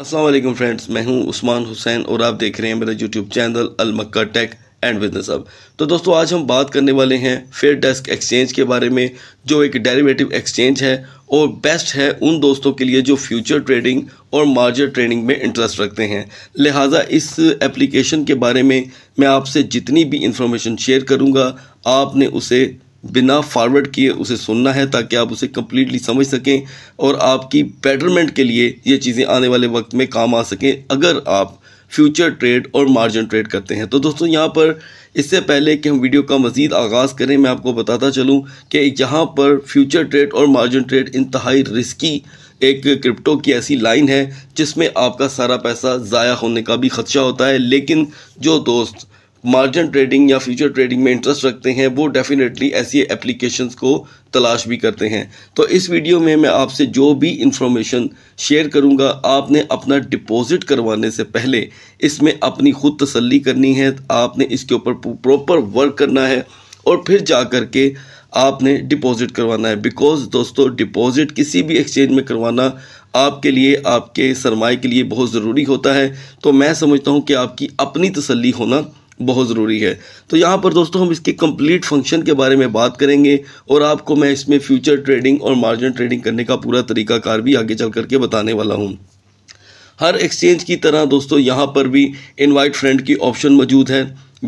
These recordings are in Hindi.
असलम फ्रेंड्स मैं हूं उस्मान हुसैन और आप देख रहे हैं मेरा यूट्यूब चैनल अलमक्का टेक एंड बिजनेस अब तो दोस्तों आज हम बात करने वाले हैं फेयर डेस्क एक्सचेंज के बारे में जो एक डेरिवेटिव एक्सचेंज है और बेस्ट है उन दोस्तों के लिए जो फ्यूचर ट्रेडिंग और मार्जर ट्रेडिंग में इंटरेस्ट रखते हैं लिहाजा इस एप्लीकेशन के बारे में मैं आपसे जितनी भी इंफॉर्मेशन शेयर करूँगा आपने उसे बिना फॉरवर्ड किए उसे सुनना है ताकि आप उसे कम्प्लीटली समझ सकें और आपकी बेटरमेंट के लिए ये चीज़ें आने वाले वक्त में काम आ सकें अगर आप फ्यूचर ट्रेड और मार्जिन ट्रेड करते हैं तो दोस्तों यहाँ पर इससे पहले कि हम वीडियो का मज़ीद आगाज़ करें मैं आपको बताता चलूँ कि यहाँ पर फ्यूचर ट्रेड और मार्जिन ट्रेड इंतहाई रिस्की एक क्रिप्टो की ऐसी लाइन है जिसमें आपका सारा पैसा ज़ाया होने का भी खदशा होता है लेकिन जो दोस्त मार्जिन ट्रेडिंग या फ्यूचर ट्रेडिंग में इंटरेस्ट रखते हैं वो डेफिनेटली ऐसी एप्लीकेशंस को तलाश भी करते हैं तो इस वीडियो में मैं आपसे जो भी इन्फॉर्मेशन शेयर करूंगा आपने अपना डिपॉजिट करवाने से पहले इसमें अपनी खुद तसल्ली करनी है आपने इसके ऊपर प्रॉपर वर्क करना है और फिर जा कर के आपने डिपॉजिट करवाना है बिकॉज दोस्तों डिपॉजिट किसी भी एक्सचेंज में करवाना आपके लिए आपके सरमाए के लिए बहुत ज़रूरी होता है तो मैं समझता हूँ कि आपकी अपनी तसल्ली होना बहुत ज़रूरी है तो यहाँ पर दोस्तों हम इसके कंप्लीट फंक्शन के बारे में बात करेंगे और आपको मैं इसमें फ्यूचर ट्रेडिंग और मार्जिन ट्रेडिंग करने का पूरा तरीकाकार भी आगे चल करके बताने वाला हूँ हर एक्सचेंज की तरह दोस्तों यहाँ पर भी इनवाइट फ्रेंड की ऑप्शन मौजूद है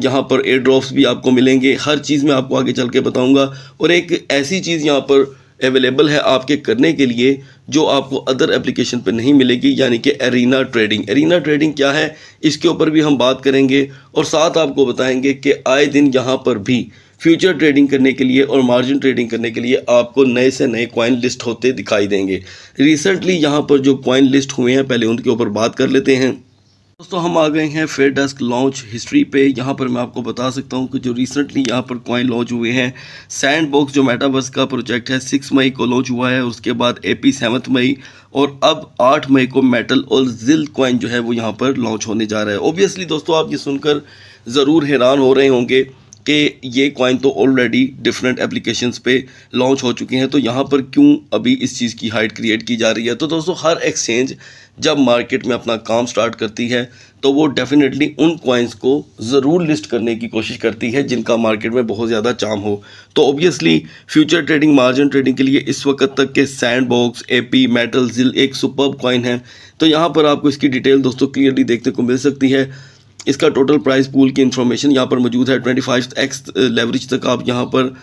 यहाँ पर एयर ड्रॉप्स भी आपको मिलेंगे हर चीज़ में आपको आगे चल के बताऊँगा और एक ऐसी चीज़ यहाँ पर अवेलेबल है आपके करने के लिए जो आपको अदर एप्लीकेशन पर नहीं मिलेगी यानी कि एरीना ट्रेडिंग एरीना ट्रेडिंग क्या है इसके ऊपर भी हम बात करेंगे और साथ आपको बताएंगे कि आए दिन यहाँ पर भी फ्यूचर ट्रेडिंग करने के लिए और मार्जिन ट्रेडिंग करने के लिए आपको नए से नए कॉइन लिस्ट होते दिखाई देंगे रिसेंटली यहाँ पर जो कॉइन लिस्ट हुए हैं पहले उनके ऊपर बात कर लेते हैं दोस्तों हम आ गए हैं फेयर डेस्क लॉन्च हिस्ट्री पे यहाँ पर मैं आपको बता सकता हूँ कि जो रिसेंटली यहाँ पर कॉइन लॉन्च हुए हैं सैंड बॉक्स जो मेटावर्स का प्रोजेक्ट है सिक्स मई को लॉन्च हुआ है उसके बाद ए पी सेवन्थ मई और अब आठ मई को मेटल और जिल कॉइन जो है वो यहाँ पर लॉन्च होने जा रहा है ओबियसली दोस्तों आप ये सुनकर ज़रूर हैरान हो रहे होंगे कि ये कॉइन तो ऑलरेडी डिफरेंट एप्लीकेशंस पे लॉन्च हो चुकी हैं तो यहाँ पर क्यों अभी इस चीज़ की हाइट क्रिएट की जा रही है तो दोस्तों हर एक्सचेंज जब मार्केट में अपना काम स्टार्ट करती है तो वो डेफिनेटली उन कॉइन्स को ज़रूर लिस्ट करने की कोशिश करती है जिनका मार्केट में बहुत ज़्यादा चाम हो तो obviously future trading margin trading के लिए इस वक्त तक के सैंड बॉक्स ए पी मेटल जिल एक सुपर कॉइन है तो यहाँ पर आपको इसकी डिटेल दोस्तों क्लियरली देखने को मिल सकती है इसका टोटल प्राइस पूल की इन्फॉर्मेशन यहाँ पर मौजूद है ट्वेंटी फाइव एक्स लेवरेज तक आप यहाँ पर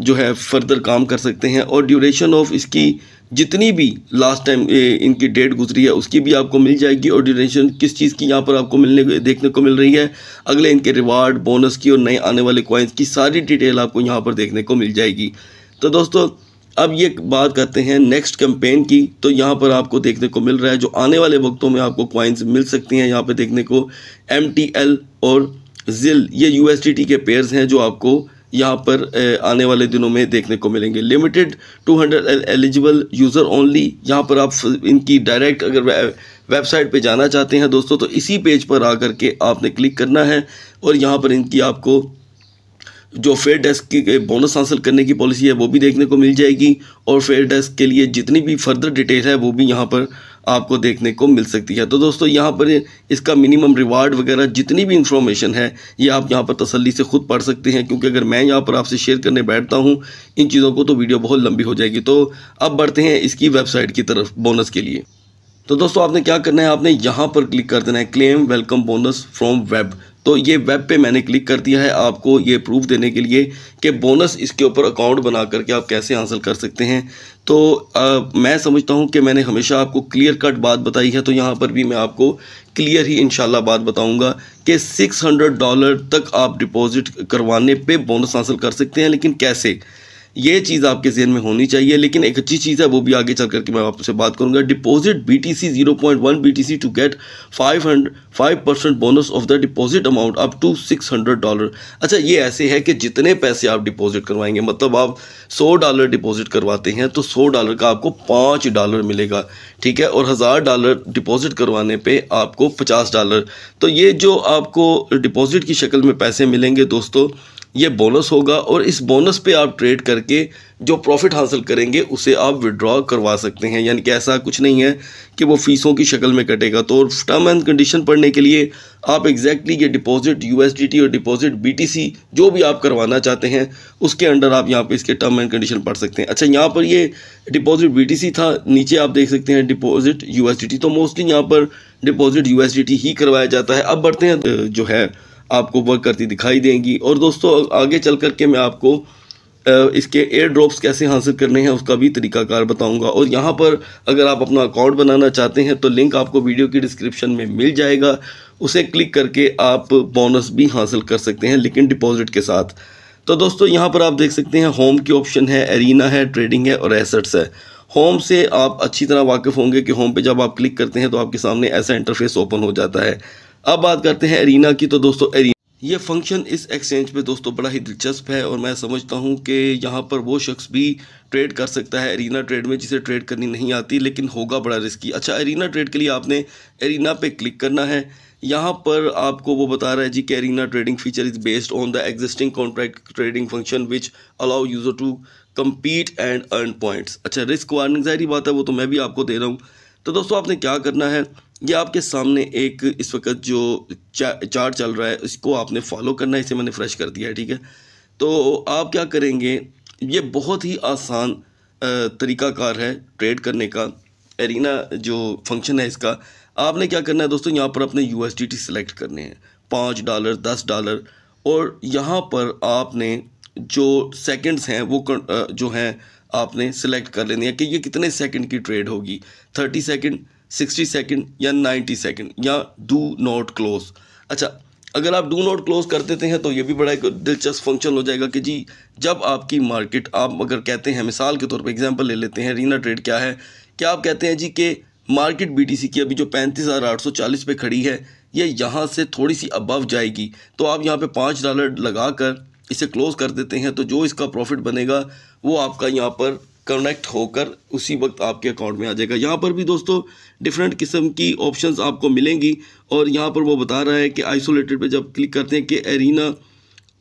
जो है फर्दर काम कर सकते हैं और ड्यूरेशन ऑफ इसकी जितनी भी लास्ट टाइम uh, इनकी डेट गुजरी है उसकी भी आपको मिल जाएगी और ड्यूरेशन किस चीज़ की यहाँ पर आपको मिलने देखने को मिल रही है अगले इनके रिवार्ड बोनस की और नए आने वाले कॉइन्स की सारी डिटेल आपको यहाँ पर देखने को मिल जाएगी तो दोस्तों अब ये बात करते हैं नेक्स्ट कैंपेन की तो यहाँ पर आपको देखने को मिल रहा है जो आने वाले वक्तों में आपको क्वाइंस मिल सकती हैं यहाँ पे देखने को एम और जिल ये यू के पेयर्स हैं जो आपको यहाँ पर आने वाले दिनों में देखने को मिलेंगे लिमिटेड 200 एलिजिबल यूज़र ओनली यहाँ पर आप इनकी डायरेक्ट अगर वेबसाइट पे जाना चाहते हैं दोस्तों तो इसी पेज पर आकर के आपने क्लिक करना है और यहाँ पर इनकी आपको जो फेयर डेस्क की बोनस हासिल करने की पॉलिसी है वो भी देखने को मिल जाएगी और फेयर डेस्क के लिए जितनी भी फर्दर डिटेल है वो भी यहाँ पर आपको देखने को मिल सकती है तो दोस्तों यहाँ पर इसका मिनिमम रिवार्ड वगैरह जितनी भी इंफॉर्मेशन है ये आप यहाँ पर तसल्ली से खुद पढ़ सकते हैं क्योंकि अगर मैं यहाँ पर आपसे शेयर करने बैठता हूँ इन चीज़ों को तो वीडियो बहुत लंबी हो जाएगी तो अब बढ़ते हैं इसकी वेबसाइट की तरफ बोनस के लिए तो दोस्तों आपने क्या करना है आपने यहाँ पर क्लिक कर देना है claim welcome bonus from web तो ये वेब पे मैंने क्लिक कर दिया है आपको ये प्रूफ देने के लिए कि बोनस इसके ऊपर अकाउंट बना करके आप कैसे हासिल कर सकते हैं तो आ, मैं समझता हूँ कि मैंने हमेशा आपको क्लियर कट बात बताई है तो यहाँ पर भी मैं आपको क्लियर ही इन बात बताऊँगा कि 600 डॉलर तक आप डिपॉजिट करवाने पे बोनस हासिल कर सकते हैं लेकिन कैसे ये चीज़ आपके जहन में होनी चाहिए लेकिन एक अच्छी चीज़ है वो भी आगे चल करके मैं आपसे बात करूँगा deposit B T C zero point one B T C to get five hundred five percent bonus of the deposit amount up to six hundred dollar अच्छा ये ऐसे है कि जितने पैसे आप डिपॉजिट करवाएंगे मतलब आप सौ डॉलर डिपॉजिट करवाते हैं तो सौ डॉलर का आपको पाँच डॉलर मिलेगा ठीक है और हज़ार डॉलर डिपॉजिट करवाने पर आपको पचास डॉलर तो ये जो आपको डिपॉजिट की शक्ल में पैसे मिलेंगे दोस्तों ये बोनस होगा और इस बोनस पे आप ट्रेड करके जो प्रॉफिट हासिल करेंगे उसे आप विड्रॉ करवा सकते हैं यानी कि ऐसा कुछ नहीं है कि वो फीसों की शक्ल में कटेगा तो टर्म एंड कंडीशन पढ़ने के लिए आप एग्जैक्टली ये डिपॉजिट यूएसडीटी और डिपॉजिट बीटीसी जो भी आप करवाना चाहते हैं उसके अंडर आप यहाँ पे इसके टर्म एंड कंडीशन पढ़ सकते हैं अच्छा यहाँ पर ये डिपॉजिट बी था नीचे आप देख सकते हैं डिपॉजिट यू तो मोस्टली यहाँ पर डिपॉजिट यू ही करवाया जाता है अब बढ़ते हैं जो है आपको वर्क करती दिखाई देंगी और दोस्तों आगे चल कर के मैं आपको इसके एयर ड्रॉप्स कैसे हासिल करने हैं उसका भी तरीकाकार बताऊंगा और यहाँ पर अगर आप अपना अकाउंट बनाना चाहते हैं तो लिंक आपको वीडियो की डिस्क्रिप्शन में मिल जाएगा उसे क्लिक करके आप बोनस भी हासिल कर सकते हैं लेकिन डिपॉजिट के साथ तो दोस्तों यहाँ पर आप देख सकते हैं होम की ऑप्शन है एरिना है ट्रेडिंग है और एसेट्स है होम से आप अच्छी तरह वाकिफ़ होंगे कि होम पे जब आप क्लिक करते हैं तो आपके सामने ऐसा इंटरफेस ओपन हो जाता है अब बात करते हैं एरीना की तो दोस्तों एरीना ये फंक्शन इस एक्सचेंज पे दोस्तों बड़ा ही दिलचस्प है और मैं समझता हूँ कि यहाँ पर वो शख्स भी ट्रेड कर सकता है एरीना ट्रेड में जिसे ट्रेड करनी नहीं आती लेकिन होगा बड़ा रिस्की अच्छा एरीना ट्रेड के लिए आपने एरीना पे क्लिक करना है यहाँ पर आपको वो बता रहा है जी कि arena trading feature is based on the existing contract trading function which allow user to compete and earn points अच्छा रिस्क वार्निंग जाहिर बात है वो तो मैं भी आपको दे रहा हूँ तो दोस्तों आपने क्या करना है ये आपके सामने एक इस वक्त जो चा, चार्ट चल रहा है इसको आपने फॉलो करना है इसे मैंने फ्रेश कर दिया है ठीक है तो आप क्या करेंगे ये बहुत ही आसान तरीकाकार है ट्रेड करने का एरिना जो फंक्शन है इसका आपने क्या करना है दोस्तों यहाँ पर अपने यू एस सेलेक्ट करने हैं पाँच डॉलर दस डॉलर और यहाँ पर आपने जो सेकंड्स हैं वो जो हैं आपने सेलेक्ट कर लेने हैं कि ये कितने सेकंड की ट्रेड होगी थर्टी सेकंड सिक्सटी सेकेंड या नाइन्टी सेकेंड या डू नॉट क्लोज अच्छा अगर आप डू नॉट क्लोज कर देते हैं तो ये भी बड़ा एक दिलचस्प फंक्शन हो जाएगा कि जी जब आपकी मार्केट आप अगर कहते हैं मिसाल के तौर पे एग्जांपल ले लेते हैं रीना ट्रेड क्या है क्या आप कहते हैं जी कि मार्केट बीटीसी की अभी जो पैंतीस हज़ार आठ सौ चालीस पर खड़ी है ये यहाँ से थोड़ी सी अबव जाएगी तो आप यहाँ पर पाँच डॉलर लगा कर इसे क्लोज़ कर देते हैं तो जो इसका प्रॉफिट बनेगा वो आपका यहाँ पर कनेक्ट होकर उसी वक्त आपके अकाउंट में आ जाएगा यहाँ पर भी दोस्तों डिफरेंट किस्म की ऑप्शंस आपको मिलेंगी और यहाँ पर वो बता रहा है कि आइसोलेटेड पे जब क्लिक करते हैं कि arena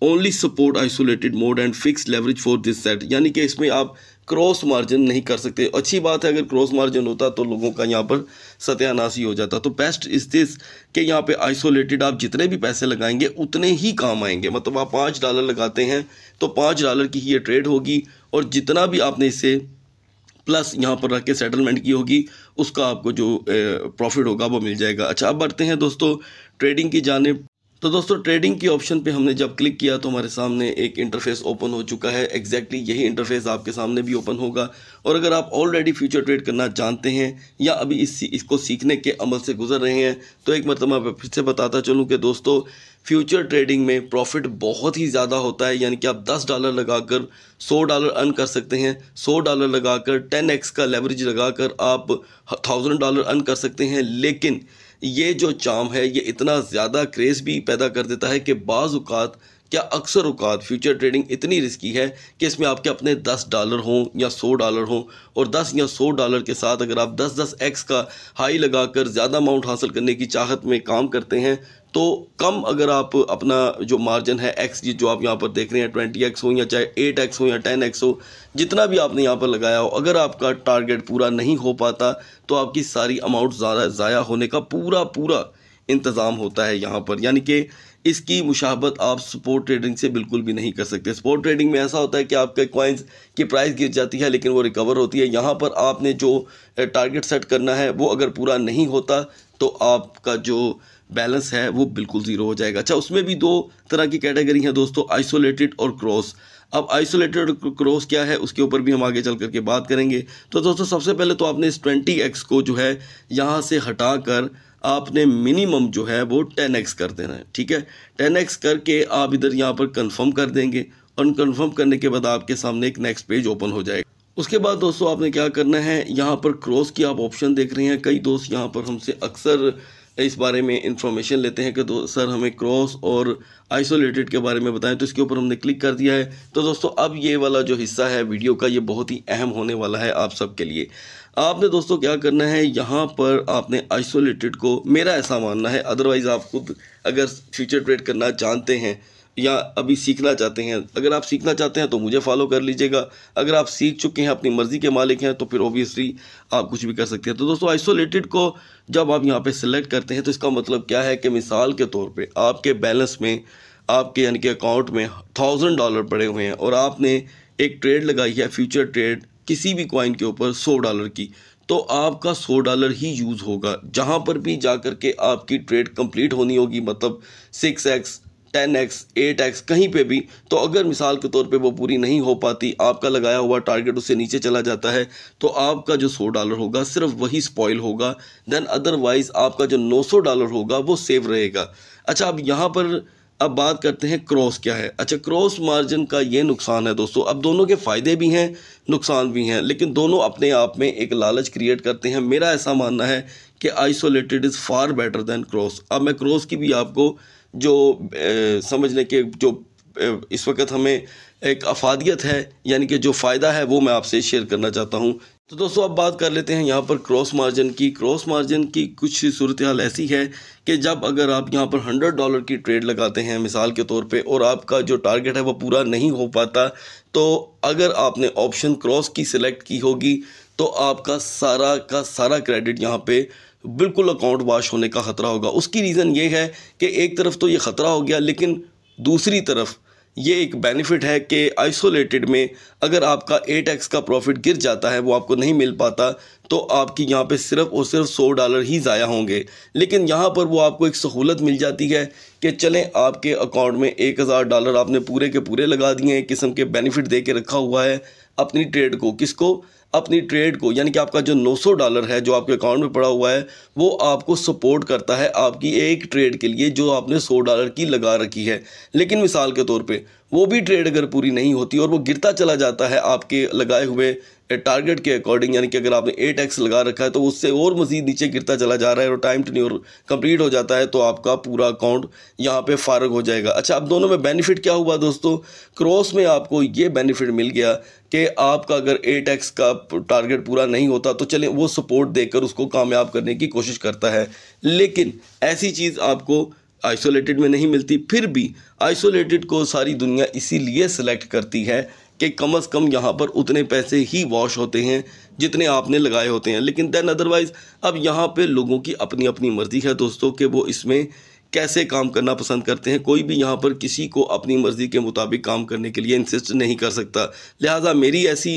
only support isolated mode and fix leverage for this set यानी कि इसमें आप क्रॉस मार्जिन नहीं कर सकते अच्छी बात है अगर क्रॉस मार्जिन होता तो लोगों का यहाँ पर सत्यानाश ही हो जाता तो बेस्ट इस दिस के यहाँ पे आइसोलेटेड आप जितने भी पैसे लगाएंगे उतने ही काम आएंगे मतलब आप पाँच डॉलर लगाते हैं तो पाँच डॉलर की ही ये ट्रेड होगी और जितना भी आपने इसे प्लस यहाँ पर रख के सेटलमेंट की होगी उसका आपको जो प्रॉफिट होगा वो मिल जाएगा अच्छा अब बढ़ते हैं दोस्तों ट्रेडिंग की जानब तो दोस्तों ट्रेडिंग की ऑप्शन पे हमने जब क्लिक किया तो हमारे सामने एक इंटरफेस ओपन हो चुका है एग्जैक्टली exactly यही इंटरफेस आपके सामने भी ओपन होगा और अगर आप ऑलरेडी फ्यूचर ट्रेड करना जानते हैं या अभी इस इसको सीखने के अमल से गुजर रहे हैं तो एक मतलब मैं फिर से बताता चलूँ कि दोस्तों फ्यूचर ट्रेडिंग में प्रॉफिट बहुत ही ज़्यादा होता है यानी कि आप दस डॉलर लगाकर सौ डॉलर अर्न कर सकते हैं सौ डॉलर लगाकर 10x का लेवरेज लगा आप थाउजेंड डॉलर अर्न कर सकते हैं लेकिन ये जो चाम है ये इतना ज़्यादा क्रेज़ भी पैदा कर देता है कि बाज़ात क्या अक्सर अवकात फ्यूचर ट्रेडिंग इतनी रिस्की है कि इसमें आपके अपने दस डॉलर हों या सौ डॉलर हों और दस या सौ डॉलर के साथ अगर आप दस दस एक्स का हाई लगाकर ज़्यादा अमाउंट हासिल करने की चाहत में काम करते हैं तो कम अगर आप अपना जो मार्जिन है एक्स की जो आप यहाँ पर देख रहे हैं ट्वेंटी एक्स हो या चाहे एट एक्स हो या टेन एक्स हो जितना भी आपने यहाँ पर लगाया हो अगर आपका टारगेट पूरा नहीं हो पाता तो आपकी सारी अमाउंट ज़ाया होने का पूरा पूरा इंतज़ाम होता है यहाँ पर यानी कि इसकी मुशाबत आप स्पोर्ट ट्रेडिंग से बिल्कुल भी नहीं कर सकते स्पोर्ट ट्रेडिंग में ऐसा होता है कि आपके कॉइन्स की प्राइस गिर जाती है लेकिन वो रिकवर होती है यहाँ पर आपने जो टारगेट सेट करना है वो अगर पूरा नहीं होता तो आपका जो बैलेंस है वो बिल्कुल ज़ीरो हो जाएगा अच्छा उसमें भी दो तरह की कैटेगरी हैं दोस्तों आइसोलेटेड और क्रॉस अब आइसोलेटेड क्रॉस क्या है उसके ऊपर भी हम आगे चल करके बात करेंगे तो दोस्तों सबसे पहले तो आपने इस ट्वेंटी एक्स को जो है यहाँ से हटा कर आपने मिनिमम जो है वो टेन एक्स कर देना है ठीक है टेन एक्स करके आप इधर यहाँ पर कंफर्म कर देंगे और कंफर्म करने के बाद आपके सामने एक नेक्स्ट पेज ओपन हो जाएगा उसके बाद दोस्तों आपने क्या करना है यहाँ पर क्रॉस की आप ऑप्शन देख रहे हैं कई दोस्त यहाँ पर हमसे अक्सर इस बारे में इंफॉर्मेशन लेते हैं कि दो सर हमें क्रॉस और आइसोलेटेड के बारे में बताएं तो इसके ऊपर हमने क्लिक कर दिया है तो दोस्तों अब ये वाला जो हिस्सा है वीडियो का ये बहुत ही अहम होने वाला है आप सब के लिए आपने दोस्तों क्या करना है यहाँ पर आपने आइसोलेटेड को मेरा ऐसा मानना है अदरवाइज़ आप खुद अगर फ्यूचर ट्रेड करना जानते हैं या अभी सीखना चाहते हैं अगर आप सीखना चाहते हैं तो मुझे फॉलो कर लीजिएगा अगर आप सीख चुके हैं अपनी मर्ज़ी के मालिक हैं तो फिर ओबियसली आप कुछ भी कर सकते हैं तो दोस्तों आइसोलेटेड को जब आप यहाँ पे सिलेक्ट करते हैं तो इसका मतलब क्या है कि मिसाल के तौर पे आपके बैलेंस में आपके यानी कि अकाउंट में थाउजेंड डॉलर पड़े हुए हैं और आपने एक ट्रेड लगाई है फ्यूचर ट्रेड किसी भी कॉइन के ऊपर सौ डॉलर की तो आपका सौ डॉलर ही यूज़ होगा जहाँ पर भी जा कर के आपकी ट्रेड कंप्लीट होनी होगी मतलब six X ten X eight X कहीं पे भी तो अगर मिसाल के तौर पे वो पूरी नहीं हो पाती आपका लगाया हुआ टारगेट उससे नीचे चला जाता है तो आपका जो सौ डॉलर होगा सिर्फ वही स्पॉयल होगा देन अदरवाइज़ आपका जो नौ सौ डॉलर होगा वो सेव रहेगा अच्छा अब यहाँ पर अब बात करते हैं क्रॉस क्या है अच्छा क्रॉस मार्जिन का ये नुकसान है दोस्तों अब दोनों के फ़ायदे भी हैं नुकसान भी हैं लेकिन दोनों अपने आप में एक लालच क्रिएट करते हैं मेरा ऐसा मानना है कि isolated is far better than cross अब मैं क्रॉस की भी आपको जो समझ लें कि जो इस वक्त हमें एक अफादियत है यानी कि जो फ़ायदा है वो मैं आपसे शेयर करना चाहता हूँ तो दोस्तों अब बात कर लेते हैं यहाँ पर क्रॉस मार्जिन की क्रॉस मार्जिन की कुछ सूरत हाल ऐसी है कि जब अगर आप यहाँ पर हंड्रेड डॉलर की ट्रेड लगाते हैं मिसाल के तौर पे और आपका जो टारगेट है वो पूरा नहीं हो पाता तो अगर आपने ऑप्शन क्रॉस की सिलेक्ट की होगी तो आपका सारा का सारा क्रेडिट यहाँ पर बिल्कुल अकाउंट वाश होने का ख़तरा होगा उसकी रीज़न ये है कि एक तरफ तो ये ख़तरा हो गया लेकिन दूसरी तरफ ये एक बेनिफिट है कि आइसोलेटेड में अगर आपका एट एक्स का प्रॉफिट गिर जाता है वो आपको नहीं मिल पाता तो आपकी यहाँ पे सिर्फ और सिर्फ सौ डॉलर ही ज़ाया होंगे लेकिन यहाँ पर वो आपको एक सहूलत मिल जाती है कि चलें आपके अकाउंट में एक हज़ार डॉलर आपने पूरे के पूरे लगा दिए हैं किस्म के बेनिफिट दे के रखा हुआ है अपनी ट्रेड को किसको अपनी ट्रेड को यानी कि आपका जो 900 डॉलर है जो आपके अकाउंट में पड़ा हुआ है वो आपको सपोर्ट करता है आपकी एक ट्रेड के लिए जो आपने 100 डॉलर की लगा रखी है लेकिन मिसाल के तौर पे वो भी ट्रेड अगर पूरी नहीं होती और वो गिरता चला जाता है आपके लगाए हुए टारगेट के अकॉर्डिंग यानी कि अगर आपने एट एक्स लगा रखा है तो उससे और मजीद नीचे गिरता चला जा रहा है और टाइम टन्योर कंप्लीट हो जाता है तो आपका पूरा अकाउंट यहाँ पे फारग हो जाएगा अच्छा अब दोनों में बेनिफिट क्या हुआ दोस्तों क्रॉस में आपको ये बेनिफिट मिल गया कि आपका अगर एट एक्स का टारगेट पूरा नहीं होता तो चलें वो सपोर्ट देकर उसको कामयाब करने की कोशिश करता है लेकिन ऐसी चीज़ आपको आइसोलेटेड में नहीं मिलती फिर भी आइसोलेटेड को सारी दुनिया इसीलिए सेलेक्ट करती है कि कम अज़ कम यहाँ पर उतने पैसे ही वॉश होते हैं जितने आपने लगाए होते हैं लेकिन दैन अदरवाइज़ अब यहाँ पर लोगों की अपनी अपनी मर्ज़ी है दोस्तों कि वो इसमें कैसे काम करना पसंद करते हैं कोई भी यहाँ पर किसी को अपनी मर्ज़ी के मुताबिक काम करने के लिए इंसिस्ट नहीं कर सकता लिहाजा मेरी ऐसी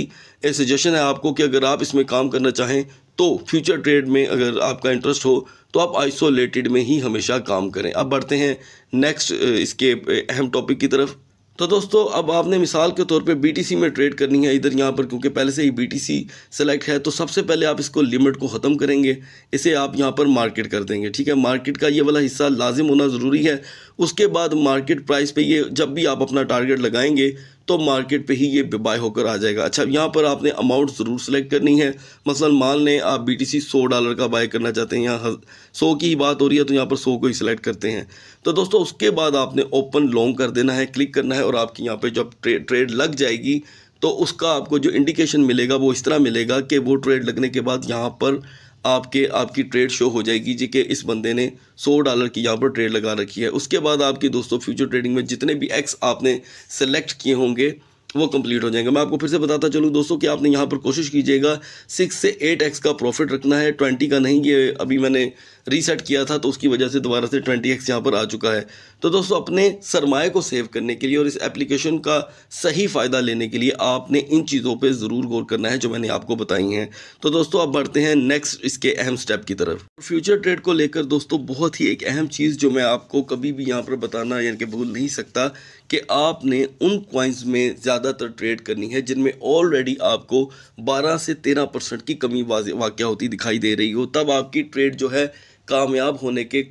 सजेशन है आपको कि अगर आप इसमें काम करना चाहें तो फ्यूचर ट्रेड में अगर आपका इंटरेस्ट हो तो आप आइसोलेटेड में ही हमेशा काम करें अब बढ़ते हैं नेक्स्ट इसके अहम टॉपिक की तरफ तो दोस्तों अब आपने मिसाल के तौर पे बीटीसी में ट्रेड करनी है इधर यहाँ पर क्योंकि पहले से ही बीटीसी सेलेक्ट है तो सबसे पहले आप इसको लिमिट को ख़त्म करेंगे इसे आप यहाँ पर मार्केट कर देंगे ठीक है मार्केट का ये वाला हिस्सा लाजिम होना ज़रूरी है उसके बाद मार्केट प्राइस पे ये जब भी आप अपना टारगेट लगाएंगे तो मार्केट पे ही ये बाय होकर आ जाएगा अच्छा यहाँ पर आपने अमाउंट ज़रूर सेलेक्ट करनी है मसलन मान लें आप बी टी सी सौ डॉलर का बाय करना चाहते हैं यहाँ सौ की बात हो रही है तो यहाँ पर सौ को ही सिलेक्ट करते हैं तो दोस्तों उसके बाद आपने ओपन लॉन्ग कर देना है क्लिक करना है और आपकी यहाँ पर जब ट्रे, ट्रेड लग जाएगी तो उसका आपको जो इंडिकेशन मिलेगा वो इस तरह मिलेगा कि वो ट्रेड लगने के बाद यहाँ पर आपके आपकी ट्रेड शो हो जाएगी जी के इस बंदे ने सौ डॉलर की यहाँ पर ट्रेड लगा रखी है उसके बाद आपके दोस्तों फ्यूचर ट्रेडिंग में जितने भी एक्स आपने सेलेक्ट किए होंगे वो कंप्लीट हो जाएंगे मैं आपको फिर से बताता चलूँ दोस्तों कि आपने यहाँ पर कोशिश कीजिएगा सिक्स से एट एक्स का प्रॉफिट रखना है ट्वेंटी का नहीं ये अभी मैंने रीसेट किया था तो उसकी वजह से दोबारा से ट्वेंटी एक्स यहाँ पर आ चुका है तो दोस्तों अपने सरमाए को सेव करने के लिए और इस एप्लीकेशन का सही फ़ायदा लेने के लिए आपने इन चीज़ों पर ज़रूर गौर करना है जो मैंने आपको बताई हैं तो दोस्तों अब बढ़ते हैं नेक्स्ट इसके अहम स्टेप की तरफ फ्यूचर ट्रेड को लेकर दोस्तों बहुत ही एक अहम चीज़ जो मैं आपको कभी भी यहाँ पर बताना यानी कि भूल नहीं सकता कि आपने उन क्वाइंस में ज़्यादातर ट्रेड करनी है जिनमें ऑलरेडी आपको 12 से 13 परसेंट की कमी वाज वाक़ होती दिखाई दे रही हो तब आपकी ट्रेड जो है कामयाब होने के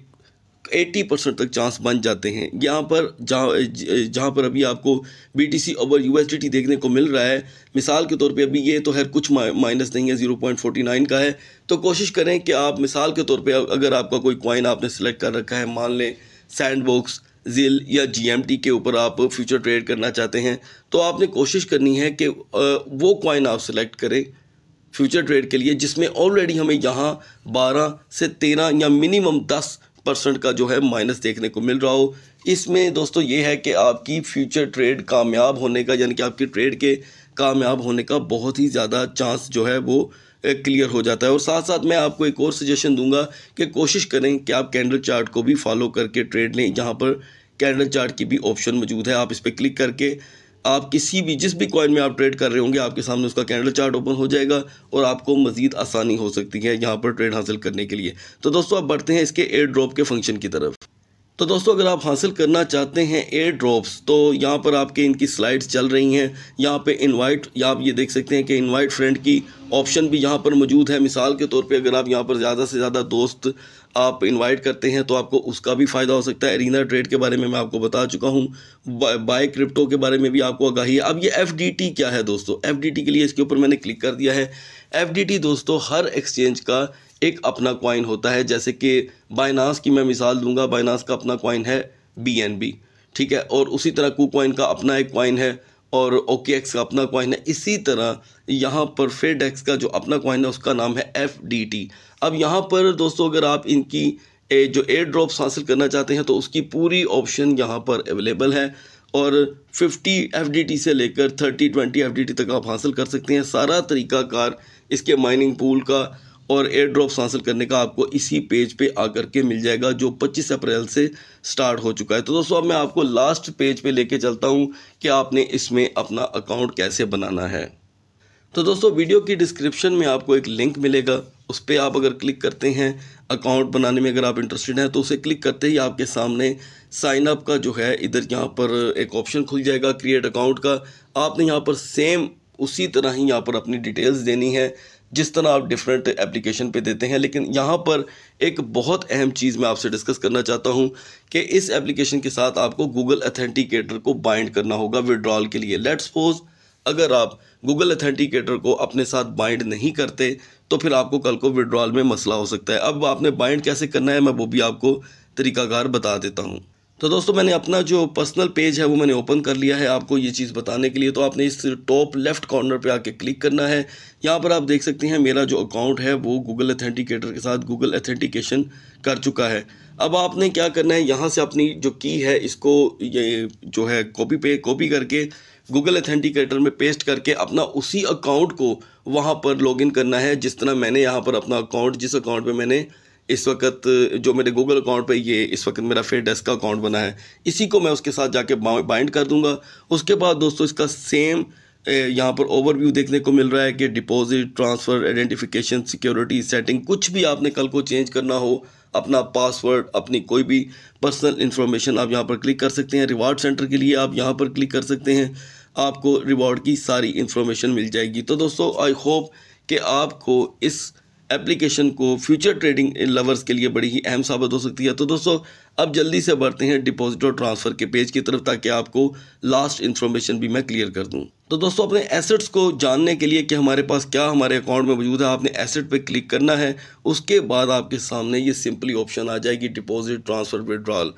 80 परसेंट तक चांस बन जाते हैं यहाँ पर जहाँ जहाँ पर अभी आपको B T C over U S D T देखने को मिल रहा है मिसाल के तौर पे अभी ये तो है कुछ माइनस नहीं है ज़ीरो पॉइंट फोर्टी नाइन का है तो कोशिश करें कि आप मिसाल के तौर पे अगर आपका कोई क्वाइन आपने सेलेक्ट कर रखा है मान लें सैंड बॉक्स जिल या जीएमटी के ऊपर आप फ्यूचर ट्रेड करना चाहते हैं तो आपने कोशिश करनी है कि वो क्वाइन आप सेलेक्ट करें फ्यूचर ट्रेड के लिए जिसमें ऑलरेडी हमें यहाँ 12 से 13 या मिनिमम 10 परसेंट का जो है माइनस देखने को मिल रहा हो इसमें दोस्तों ये है कि आपकी फ्यूचर ट्रेड कामयाब होने का यानी कि आपकी ट्रेड के कामयाब होने का बहुत ही ज़्यादा चांस जो है वो क्लियर हो जाता है और साथ साथ मैं आपको एक और सजेशन दूंगा कि कोशिश करें कि आप कैंडल चार्ट को भी फॉलो करके ट्रेड लें जहाँ पर कैंडल चार्ट की भी ऑप्शन मौजूद है आप इस पर क्लिक करके आप किसी भी जिस भी कॉइन में आप ट्रेड कर रहे होंगे आपके सामने उसका कैंडल चार्ट ओपन हो जाएगा और आपको मज़ीद आसानी हो सकती है यहाँ पर ट्रेड हासिल करने के लिए तो दोस्तों आप बढ़ते हैं इसके एयर ड्रॉप के फंक्शन की तरफ तो दोस्तों अगर आप हासिल करना चाहते हैं एयर ड्रॉप्स तो यहाँ पर आपके इनकी स्लाइड्स चल रही हैं यहाँ पे इनवाइट या आप ये देख सकते हैं कि इनवाइट फ्रेंड की ऑप्शन भी यहाँ पर मौजूद है मिसाल के तौर पे अगर आप यहाँ पर ज़्यादा से ज़्यादा दोस्त आप इनवाइट करते हैं तो आपको उसका भी फ़ायदा हो सकता है एरिना ट्रेड के बारे में मैं आपको बता चुका हूँ बाय क्रिप्टो के बारे में भी आपको आगाही है अब ये एफ क्या है दोस्तों एफ के लिए इसके ऊपर मैंने क्लिक कर दिया है एफ दोस्तों हर एक्सचेंज का एक अपना क्वाइन होता है जैसे कि बाइनास की मैं मिसाल दूंगा बाइनास का अपना क्वाइन है बी ठीक है और उसी तरह कुकवाइन का अपना एक क्वाइन है और ओके का अपना कॉइन है इसी तरह यहाँ पर फेड का जो अपना कॉइन है उसका नाम है एफ अब यहाँ पर दोस्तों अगर आप इनकी ए, जो एयर ड्रॉप्स हासिल करना चाहते हैं तो उसकी पूरी ऑप्शन यहाँ पर अवेलेबल है और 50 एफ से लेकर 30 20 एफ तक आप हासिल कर सकते हैं सारा तरीका कार इसके माइनिंग पूल का और एयर ड्रॉप्स हासिल करने का आपको इसी पेज पे आकर के मिल जाएगा जो 25 अप्रैल से स्टार्ट हो चुका है तो दोस्तों अब मैं आपको लास्ट पेज पे लेके चलता हूँ कि आपने इसमें अपना अकाउंट कैसे बनाना है तो दोस्तों वीडियो की डिस्क्रिप्शन में आपको एक लिंक मिलेगा उस पर आप अगर क्लिक करते हैं अकाउंट बनाने में अगर आप इंटरेस्टेड हैं तो उसे क्लिक करते ही आपके सामने साइन अप का जो है इधर यहाँ पर एक ऑप्शन खुल जाएगा क्रिएट अकाउंट का आपने यहाँ पर सेम उसी तरह ही यहाँ पर अपनी डिटेल्स देनी है जिस तरह आप डिफरेंट एप्लीकेशन पे देते हैं लेकिन यहाँ पर एक बहुत अहम चीज़ मैं आपसे डिस्कस करना चाहता हूँ कि इस एप्लीकेशन के साथ आपको गूगल अथेंटिकेटर को बाइंड करना होगा विड्रॉल के लिए लेट्स सपोज अगर आप गूगल अथेंटिकेटर को अपने साथ बाइंड नहीं करते तो फिर आपको कल को विड्रॉल में मसला हो सकता है अब आपने बाइंड कैसे करना है मैं वो भी आपको तरीकाकार बता देता हूँ तो दोस्तों मैंने अपना जो पर्सनल पेज है वो मैंने ओपन कर लिया है आपको ये चीज़ बताने के लिए तो आपने इस टॉप लेफ्ट कॉर्नर पे आके क्लिक करना है यहाँ पर आप देख सकते हैं मेरा जो अकाउंट है वो गूगल अथेंटिकेटर के साथ गूगल अथेंटिकेशन कर चुका है अब आपने क्या करना है यहाँ से अपनी जो की है इसको ये जो है कॉपी पे कॉपी करके गूगल अथेंटिकेटर में पेस्ट करके अपना उसी अकाउंट को वहाँ पर लॉग करना है जिस तरह मैंने यहाँ पर अपना अकाउंट जिस अकाउंट पर मैंने इस वक्त जो मेरे गूगल अकाउंट पे ये इस वक्त मेरा फेयर डेस्क का अकाउंट बना है इसी को मैं उसके साथ जाके बाइंड कर दूंगा उसके बाद दोस्तों इसका सेम यहाँ पर ओवरव्यू देखने को मिल रहा है कि deposit transfer identification security setting कुछ भी आपने कल को चेंज करना हो अपना पासवर्ड अपनी कोई भी पर्सनल इन्फॉर्मेशन आप यहाँ पर क्लिक कर सकते हैं रिवार्ड सेंटर के लिए आप यहाँ पर क्लिक कर सकते हैं आपको रिवॉर्ड की सारी इन्फॉर्मेशन मिल जाएगी तो दोस्तों आई होप कि आपको इस एप्लीकेशन को फ्यूचर ट्रेडिंग लवर्स के लिए बड़ी ही अहम साबित हो सकती है तो दोस्तों अब जल्दी से बढ़ते हैं डिपॉजिट और ट्रांसफ़र के पेज की तरफ ताकि आपको लास्ट इन्फॉर्मेशन भी मैं क्लियर कर दूं तो दोस्तों अपने एसेट्स को जानने के लिए कि हमारे पास क्या हमारे अकाउंट में मौजूद है आपने एसेट पर क्लिक करना है उसके बाद आपके सामने ये सिंपली ऑप्शन आ जाएगी डिपॉजिट ट्रांसफ़र विड्रॉल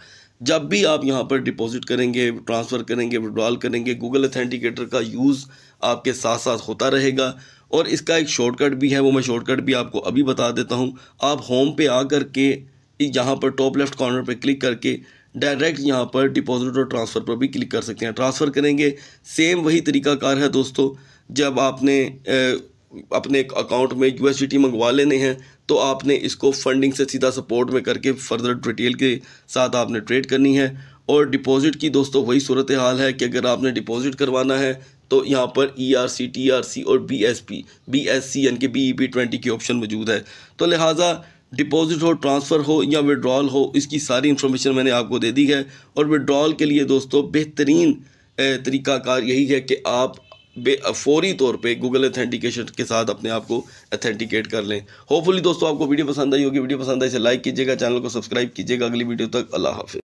जब भी आप यहाँ पर डिपॉजिट करेंगे ट्रांसफ़र करेंगे विड्रॉल करेंगे गूगल अथेंटिकेटर का यूज़ आपके साथ साथ होता रहेगा और इसका एक शॉर्टकट भी है वो मैं शॉर्टकट भी आपको अभी बता देता हूँ आप होम पे आ कर के यहाँ पर टॉप लेफ्ट कॉर्नर पे क्लिक करके डायरेक्ट यहाँ पर डिपॉजिट और ट्रांसफ़र पर भी क्लिक कर सकते हैं ट्रांसफ़र करेंगे सेम वही तरीकाकार है दोस्तों जब आपने ए, अपने अकाउंट में यू मंगवा लेने हैं तो आपने इसको फंडिंग से सीधा सपोर्ट में करके फर्दर डिटेल के साथ आपने ट्रेड करनी है और डिपॉजिट की दोस्तों वही सूरत हाल है कि अगर आपने डिपॉजिट करवाना है तो यहाँ पर E R C T R C और B S P B S C यानी कि बी ई पी ट्वेंटी की ऑप्शन मौजूद है तो लिहाजा डिपॉजिट हो ट्रांसफ़र हो या विड्रॉल हो इसकी सारी इन्फॉर्मेशन मैंने आपको दे दी है और विड्रॉल के लिए दोस्तों बेहतरीन तरीकाकार यही है कि आप बे फौरी तौर पे गूगल अथेंटिकेशन के साथ अपने आप को अथेंटिकेट कर लें होपफुली दोस्तों आपको वीडियो पसंद आई होगी वीडियो पसंद आई इसे लाइक कीजिएगा चैनल को सब्सक्राइब कीजिएगा अगली वीडियो तक अल्लाह हाफि